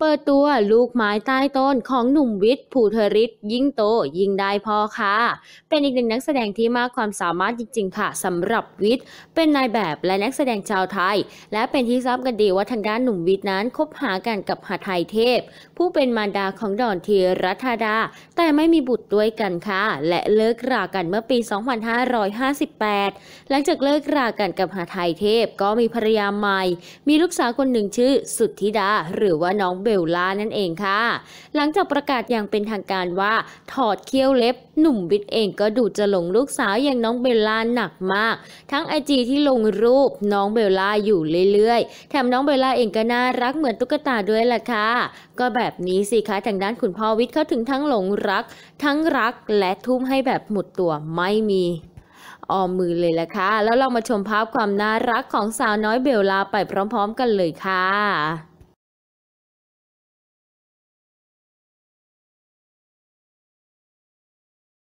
เปิดตัวลูกไม้ใต้ต้นของหนุ่มวิทย์ภูเทริศยิ่งโตยิ่งได้พอ ค่ะ เป็นอีกหนึ่งนักแสดงที่มากความสามารถจริง ๆ ค่ะสำหรับวิทย์ เป็นนายแบบและนักแสดงชาวไทย และเป็นที่ทราบกันดีว่าทางด้านหนุ่มวิทย์นั้นคบหากันกับหาไทยเทพ ผู้เป็นมารดาของดอนทีรัธดา แต่ไม่มีบุตรด้วยกันค่ะและเลิกรากันเมื่อปี 2558 หลังจากเลิกรากันกับหาไทยเทพก็มีภรรยาใหม่มีลูกสาวคนหนึ่งชื่อสุทธิดาหรือว่าน้องเบลล่านั่นเองค่ะ หลังจากประกาศอย่างเป็นทางการว่า ถอดเคี้ยวเล็บหนุ่มวิทย์เองก็ดูจะหลงลูกสาวอย่างน้องเบลล่าหนักมาก ทั้งไอจีที่ลงรูปน้องเบลล่าอยู่เรื่อยๆ แถมน้องเบลล่าเองก็น่ารักเหมือนตุ๊กตาด้วยล่ะค่ะ ก็แบบนี้สิคะ ทางด้านคุณพ่อวิทย์เขาถึงทั้งหลงรัก ทั้งรักและทุ่มให้แบบหมดตัวไม่มี ออมมือเลยล่ะค่ะ แล้วเรามาชมภาพความน่ารักของสาวน้อยเบลลาไปพร้อม ๆ กันเลยค่ะ